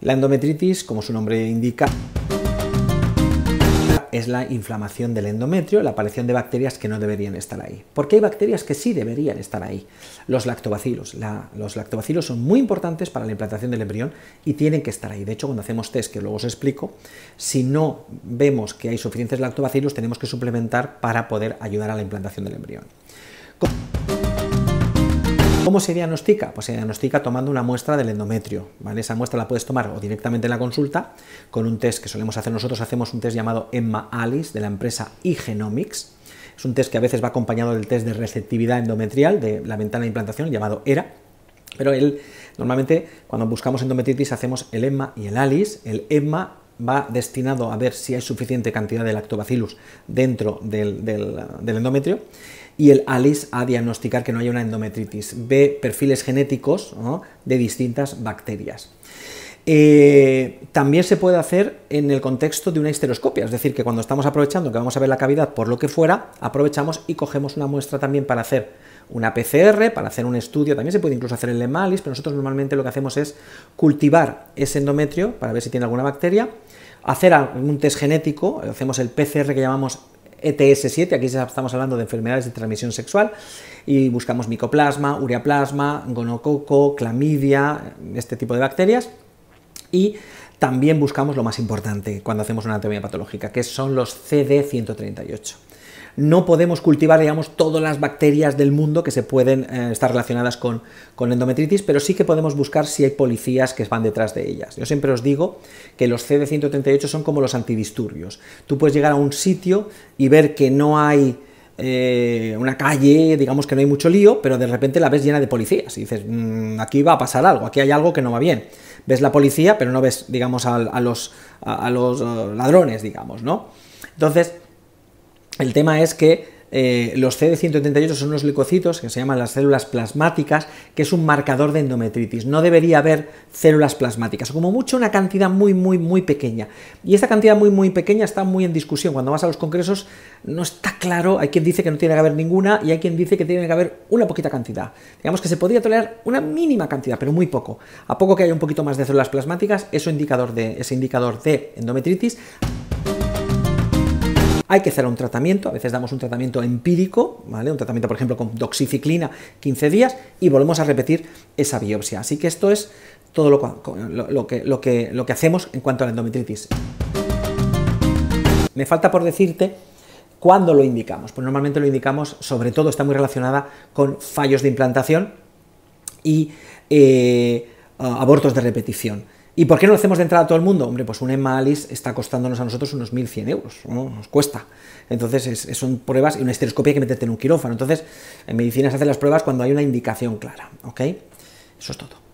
La endometritis, como su nombre indica, es la inflamación del endometrio, la aparición de bacterias que no deberían estar ahí. Porque hay bacterias que sí deberían estar ahí. Los lactobacilos. los lactobacilos son muy importantes para la implantación del embrión y tienen que estar ahí. De hecho, cuando hacemos test, que luego os explico, si no vemos que hay suficientes lactobacilos, tenemos que suplementar para poder ayudar a la implantación del embrión. ¿Cómo se diagnostica? Pues se diagnostica tomando una muestra del endometrio. Esa muestra la puedes tomar o directamente en la consulta con un test que solemos hacer nosotros. Hacemos un test llamado Emma Alice de la empresa iGenomics. es un test que a veces va acompañado del test de receptividad endometrial de la ventana de implantación llamado ERA. Pero él, normalmente, cuando buscamos endometritis, hacemos el EMMA y el Alice. El EMMA va destinado a ver si hay suficiente cantidad de lactobacillus dentro del, endometrio y el ALIS a diagnosticar que no hay una endometritis. Ve perfiles genéticos de distintas bacterias. Eh, también se puede hacer en el contexto de una histeroscopia, es decir, que cuando estamos aprovechando que vamos a ver la cavidad por lo que fuera, aprovechamos y cogemos una muestra también para hacer una PCR, para hacer un estudio, también se puede incluso hacer el lemalis, pero nosotros normalmente lo que hacemos es cultivar ese endometrio para ver si tiene alguna bacteria, hacer un test genético, hacemos el PCR que llamamos e ETS7, aquí estamos hablando de enfermedades de transmisión sexual, y buscamos micoplasma, ureaplasma, gonococo, clamidia, este tipo de bacterias y también buscamos lo más importante cuando hacemos una anatomía patológica, que son los CD138 no podemos cultivar, digamos, todas las bacterias del mundo que se pueden eh, estar relacionadas con, endometritis, pero sí que podemos buscar si hay policías que van detrás de ellas. Yo siempre os digo que los CD138 son como los antidisturbios. Tú puedes llegar a un sitio y ver que no hay eh, una calle, digamos que no hay mucho lío, pero de repente la ves llena de policías y dices, mm, aquí va a pasar algo, aquí hay algo que no va bien ves la policía, pero no ves, digamos, a, los, los eh, ladrones, digamos, ¿no? Entonces, el tema es que eh, los CD138 son unos leucocitos que se llaman las células plasmáticas, que es un marcador de endometritis. No debería haber células plasmáticas, o como mucho una cantidad muy, muy, muy pequeña. Y esta cantidad muy, muy pequeña está muy en discusión. Cuando vas a los congresos no está claro, hay quien dice que no tiene que haber ninguna y hay quien dice que tiene que haber una poquita cantidad. Digamos que se podría tolerar una mínima cantidad, pero muy poco. A poco que haya un poquito más de células plasmáticas, eso indicador de, ese indicador de endometritis. Hay que hacer un tratamiento, a veces damos un tratamiento empírico, Un tratamiento, por ejemplo, con doxiciclina 15 días y volvemos a repetir esa biopsia. Así que esto es todo lo, que, hacemos en cuanto a la endometritis. Me falta por decirte ¿Cuándo lo indicamos? Pues normalmente lo indicamos, sobre todo está muy relacionada con fallos de implantación y eh, abortos de repetición. ¿Y por qué no lo hacemos de entrada a todo el mundo? Hombre, pues un EMA Alice está costándonos a nosotros unos 1.100 euros, ¿no? nos cuesta. Entonces son pruebas y una estereoscopia que meterte en un quirófano. Entonces en medicina se hacen las pruebas cuando hay una indicación clara, ¿ok? Eso es todo.